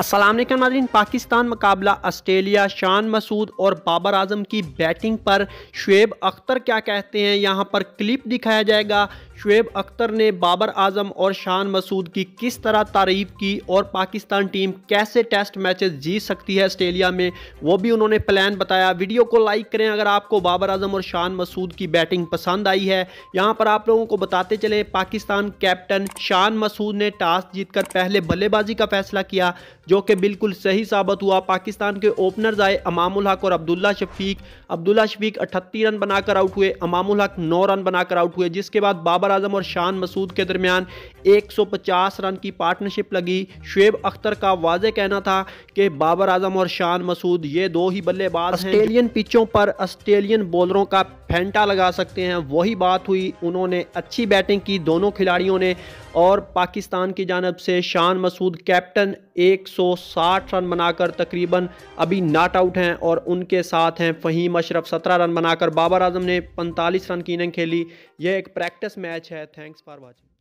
असलम नाजरीन पाकिस्तान मुकाबला आस्ट्रेलिया शान मसूद और बाबर आजम की बैटिंग पर शुएब अख्तर क्या कहते हैं यहाँ पर क्लिप दिखाया जाएगा शुएब अख्तर ने बाबर आजम और शान मसूद की किस तरह तारीफ की और पाकिस्तान टीम कैसे टेस्ट मैचेस जीत सकती है आस्ट्रेलिया में वो भी उन्होंने प्लान बताया वीडियो को लाइक करें अगर आपको बाबर आजम और शान मसूद की बैटिंग पसंद आई है यहाँ पर आप लोगों को बताते चले पाकिस्तान कैप्टन शान मसूद ने टॉस जीतकर पहले बल्लेबाजी का फैसला किया जो कि बिल्कुल सही साबित हुआ पाकिस्तान के ओपनर्स आए अमामुल हक और अब्दुल्ला शफीक अब्दुल्ला शफीक अठत्ती रन बनाकर आउट हुए अमामुल हक नौ रन बनाकर आउट हुए जिसके बाद बाबर आजम और शान मसूद के दरमियान 150 रन की पार्टनरशिप लगी शुएब अख्तर का वाज कहना था कि बाबर आजम और शान मसूद ये दो ही बल्लेबाज ऑस्ट्रेलियन पिचों पर ऑस्ट्रेलियन बॉलरों का फेंटा लगा सकते हैं वही बात हुई उन्होंने अच्छी बैटिंग की दोनों खिलाड़ियों ने और पाकिस्तान की जानब से शान मसूद कैप्टन 160 रन बनाकर तकरीबन अभी नाट आउट हैं और उनके साथ हैं फ़हीम अशरफ 17 रन बनाकर बाबर आजम ने 45 रन की इनिंग खेली यह एक प्रैक्टिस मैच है थैंक्स फॉर वॉचिंग